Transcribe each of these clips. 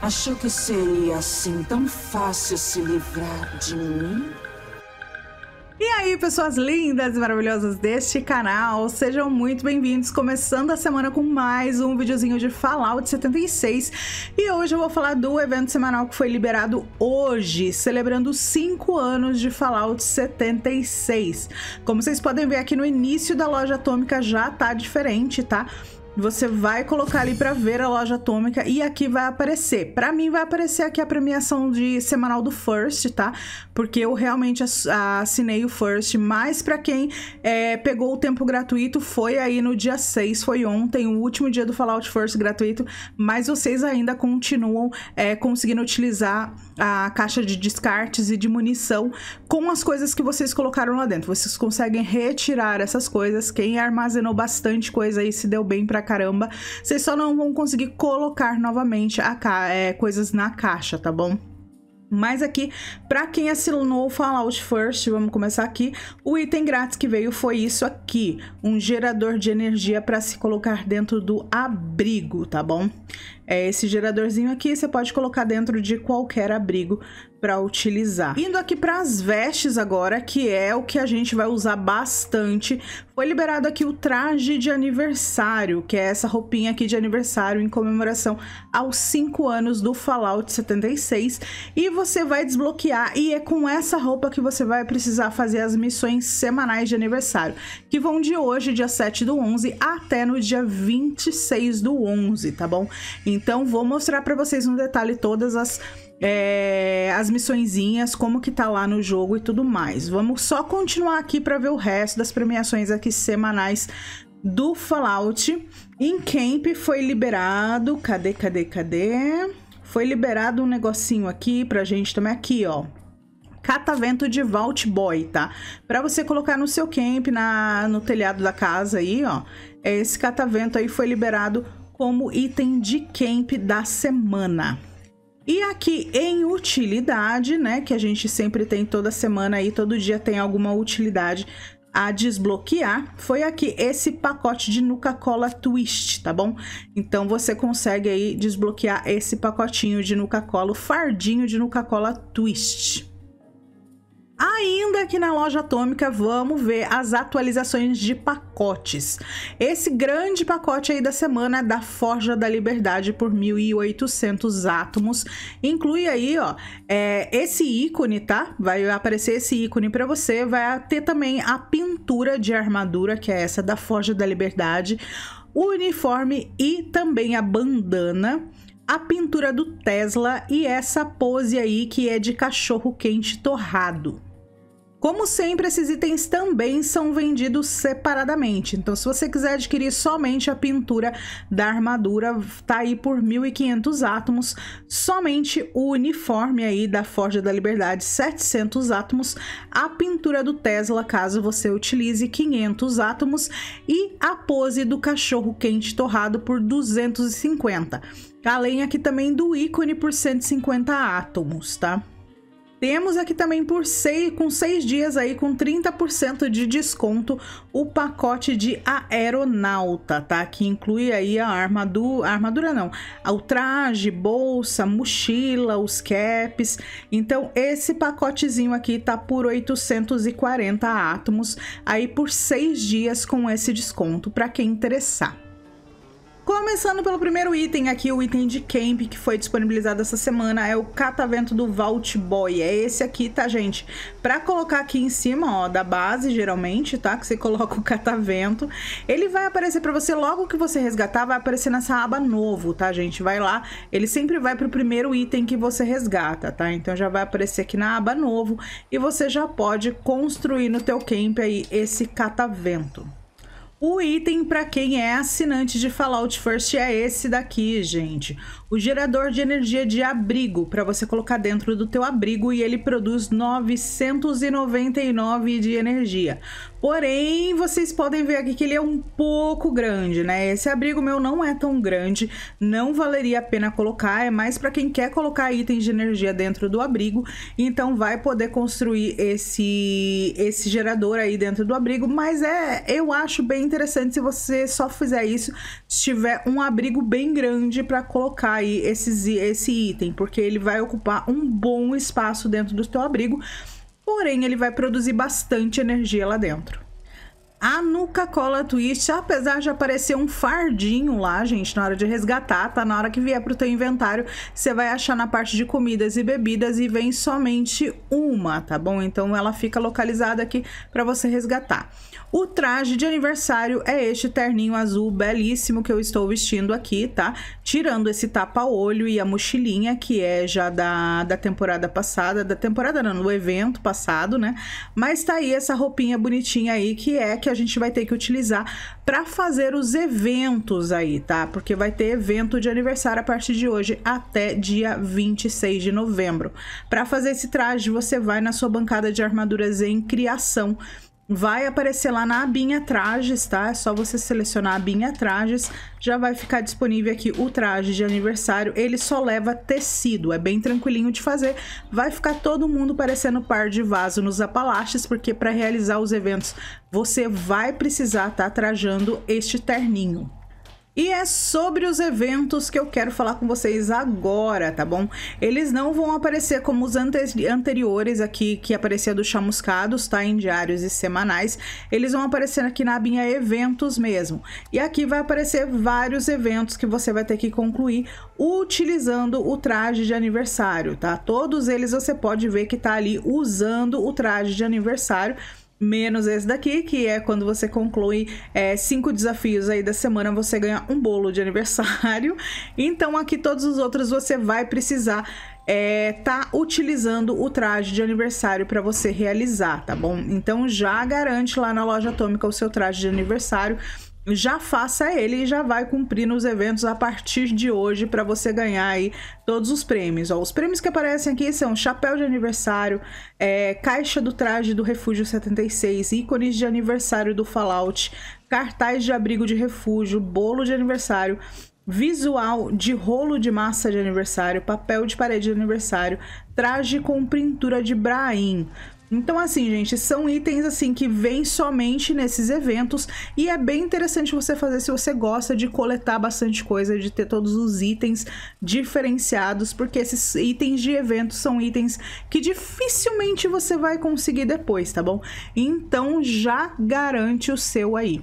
Achou que seria assim tão fácil se livrar de mim? E aí, pessoas lindas e maravilhosas deste canal, sejam muito bem-vindos, começando a semana com mais um videozinho de Fallout 76. E hoje eu vou falar do evento semanal que foi liberado hoje, celebrando 5 anos de Fallout 76. Como vocês podem ver aqui no início da loja atômica já tá diferente, tá? Você vai colocar ali para ver a loja atômica e aqui vai aparecer. Para mim vai aparecer aqui a premiação de semanal do First, tá? Porque eu realmente assinei o First, mas para quem é, pegou o tempo gratuito foi aí no dia 6, foi ontem, o último dia do Fallout First gratuito, mas vocês ainda continuam é, conseguindo utilizar a caixa de descartes e de munição com as coisas que vocês colocaram lá dentro. Vocês conseguem retirar essas coisas. Quem armazenou bastante coisa aí se deu bem pra caramba. Vocês só não vão conseguir colocar novamente a é, coisas na caixa, tá bom? Mas aqui, para quem assinou o Fallout First, vamos começar aqui. O item grátis que veio foi isso aqui, um gerador de energia para se colocar dentro do abrigo, tá bom? É esse geradorzinho aqui, você pode colocar dentro de qualquer abrigo para utilizar. Indo aqui para as vestes agora, que é o que a gente vai usar bastante, foi liberado aqui o traje de aniversário, que é essa roupinha aqui de aniversário em comemoração aos 5 anos do Fallout 76, e você vai desbloquear e é com essa roupa que você vai precisar fazer as missões semanais de aniversário, que vão de hoje, dia 7 do 11, até no dia 26 do 11, tá bom? Então vou mostrar para vocês no detalhe todas as é, as missõezinhas, como que tá lá no jogo e tudo mais. Vamos só continuar aqui para ver o resto das premiações aqui semanais do Fallout. Em Camp foi liberado, cadê, cadê, cadê? Foi liberado um negocinho aqui pra gente também aqui, ó catavento de Vault Boy, tá? Para você colocar no seu camp, na, no telhado da casa aí, ó. Esse catavento aí foi liberado como item de camp da semana. E aqui em utilidade, né, que a gente sempre tem toda semana aí, todo dia tem alguma utilidade a desbloquear, foi aqui esse pacote de nuca cola Twist, tá bom? Então você consegue aí desbloquear esse pacotinho de nuca cola o fardinho de nuca cola Twist. Ainda aqui na loja atômica, vamos ver as atualizações de pacotes. Esse grande pacote aí da semana da Forja da Liberdade por 1.800 átomos. Inclui aí, ó, é, esse ícone, tá? Vai aparecer esse ícone para você. Vai ter também a pintura de armadura, que é essa da Forja da Liberdade, o uniforme e também a bandana a pintura do Tesla e essa pose aí que é de cachorro quente torrado. Como sempre, esses itens também são vendidos separadamente. Então, se você quiser adquirir somente a pintura da armadura, tá aí por 1.500 átomos. Somente o uniforme aí da Forja da Liberdade, 700 átomos. A pintura do Tesla, caso você utilize, 500 átomos. E a pose do cachorro quente torrado por 250. Além aqui também do ícone por 150 átomos, tá? Temos aqui também por seis, com seis dias aí com 30% de desconto o pacote de aeronauta, tá? Que inclui aí a armadura, armadura não, o traje, bolsa, mochila, os caps. Então esse pacotezinho aqui tá por 840 átomos aí por seis dias com esse desconto para quem interessar. Começando pelo primeiro item aqui, o item de camp que foi disponibilizado essa semana é o catavento do Vault Boy. É esse aqui, tá, gente? Pra colocar aqui em cima, ó, da base, geralmente, tá? Que você coloca o catavento. Ele vai aparecer pra você logo que você resgatar, vai aparecer nessa aba novo, tá, gente? Vai lá, ele sempre vai pro primeiro item que você resgata, tá? Então já vai aparecer aqui na aba novo e você já pode construir no teu camp aí esse catavento. O item para quem é assinante de Fallout First é esse daqui, gente. O gerador de energia de abrigo, para você colocar dentro do teu abrigo e ele produz 999 de energia. Porém, vocês podem ver aqui que ele é um pouco grande, né? Esse abrigo meu não é tão grande, não valeria a pena colocar, é mais para quem quer colocar itens de energia dentro do abrigo, então vai poder construir esse esse gerador aí dentro do abrigo, mas é eu acho bem interessante se você só fizer isso se tiver um abrigo bem grande para colocar aí esses, esse item, porque ele vai ocupar um bom espaço dentro do seu abrigo porém ele vai produzir bastante energia lá dentro. A nuca cola twist, apesar de aparecer um fardinho lá, gente, na hora de resgatar, tá? Na hora que vier pro teu inventário, você vai achar na parte de comidas e bebidas e vem somente uma, tá bom? Então ela fica localizada aqui para você resgatar. O traje de aniversário é este terninho azul belíssimo que eu estou vestindo aqui, tá? Tirando esse tapa-olho e a mochilinha, que é já da, da temporada passada, da temporada não, do evento passado, né? Mas tá aí essa roupinha bonitinha aí, que é que que a gente vai ter que utilizar para fazer os eventos aí, tá? Porque vai ter evento de aniversário a partir de hoje até dia 26 de novembro. Para fazer esse traje, você vai na sua bancada de armaduras em criação Vai aparecer lá na abinha trajes, tá? É só você selecionar a abinha trajes, já vai ficar disponível aqui o traje de aniversário. Ele só leva tecido, é bem tranquilinho de fazer. Vai ficar todo mundo parecendo par de vaso nos Apalaches, porque para realizar os eventos você vai precisar estar tá trajando este terninho, e é sobre os eventos que eu quero falar com vocês agora, tá bom? Eles não vão aparecer como os ante anteriores aqui, que aparecia do chamuscados, tá? Em diários e semanais. Eles vão aparecer aqui na abinha eventos mesmo. E aqui vai aparecer vários eventos que você vai ter que concluir utilizando o traje de aniversário, tá? Todos eles você pode ver que tá ali usando o traje de aniversário menos esse daqui, que é quando você conclui é, cinco desafios aí da semana, você ganha um bolo de aniversário. Então aqui todos os outros você vai precisar é, tá utilizando o traje de aniversário para você realizar, tá bom? Então já garante lá na loja atômica o seu traje de aniversário já faça ele e já vai cumprir nos eventos a partir de hoje para você ganhar aí todos os prêmios. Ó, os prêmios que aparecem aqui são chapéu de aniversário, é, caixa do traje do Refúgio 76, ícones de aniversário do Fallout, cartaz de abrigo de refúgio, bolo de aniversário, visual de rolo de massa de aniversário, papel de parede de aniversário, traje com pintura de Brain. Então, assim, gente, são itens assim que vêm somente nesses eventos e é bem interessante você fazer se você gosta de coletar bastante coisa, de ter todos os itens diferenciados, porque esses itens de evento são itens que dificilmente você vai conseguir depois, tá bom? Então já garante o seu aí.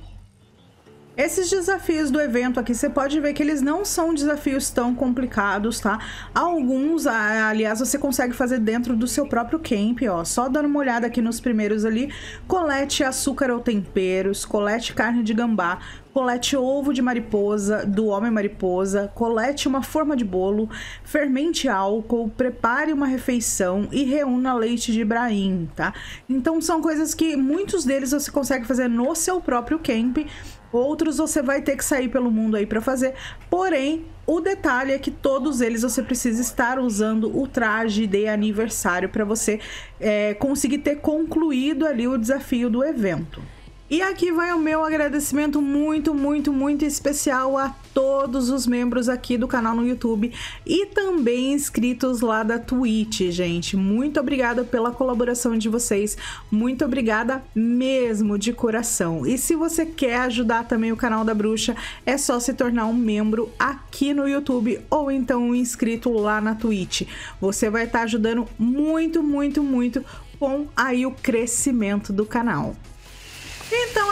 Esses desafios do evento aqui, você pode ver que eles não são desafios tão complicados, tá? Alguns, aliás, você consegue fazer dentro do seu próprio camp, ó. Só dando uma olhada aqui nos primeiros ali, colete açúcar ou temperos, colete carne de gambá, colete ovo de mariposa, do homem mariposa, colete uma forma de bolo, fermente álcool, prepare uma refeição e reúna leite de Ibrahim, tá? Então são coisas que muitos deles você consegue fazer no seu próprio camp Outros você vai ter que sair pelo mundo aí para fazer. Porém, o detalhe é que todos eles você precisa estar usando o traje de aniversário para você é, conseguir ter concluído ali o desafio do evento. E aqui vai o meu agradecimento muito, muito, muito especial a todos os membros aqui do canal no YouTube e também inscritos lá da Twitch, gente. Muito obrigada pela colaboração de vocês, muito obrigada mesmo de coração. E se você quer ajudar também o canal da Bruxa, é só se tornar um membro aqui no YouTube ou então um inscrito lá na Twitch. Você vai estar tá ajudando muito, muito, muito com aí o crescimento do canal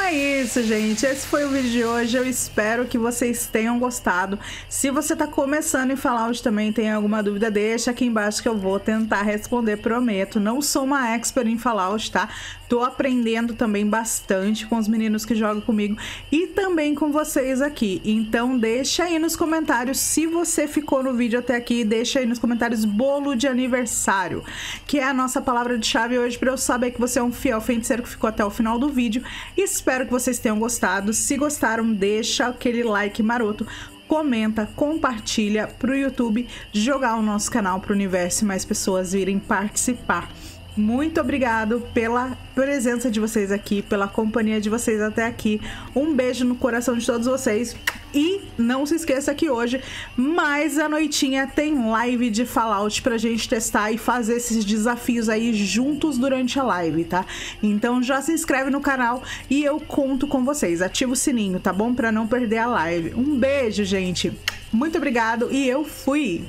é isso, gente. Esse foi o vídeo de hoje. Eu espero que vocês tenham gostado. Se você tá começando em Fallout também tem alguma dúvida, deixa aqui embaixo que eu vou tentar responder, prometo. Não sou uma expert em Fallout, tá? Tô aprendendo também bastante com os meninos que jogam comigo e também com vocês aqui. Então deixa aí nos comentários se você ficou no vídeo até aqui, deixa aí nos comentários bolo de aniversário, que é a nossa palavra de chave hoje para eu saber que você é um fiel feiticeiro que ficou até o final do vídeo. Espero que vocês tenham gostado. Se gostaram, deixa aquele like maroto comenta, compartilha para o YouTube jogar o nosso canal para o universo e mais pessoas virem participar muito obrigado pela presença de vocês aqui, pela companhia de vocês até aqui. Um beijo no coração de todos vocês. E não se esqueça que hoje, mais à noitinha, tem live de Fallout pra gente testar e fazer esses desafios aí juntos durante a live, tá? Então já se inscreve no canal e eu conto com vocês. Ativa o sininho, tá bom? Pra não perder a live. Um beijo, gente. Muito obrigado e eu fui!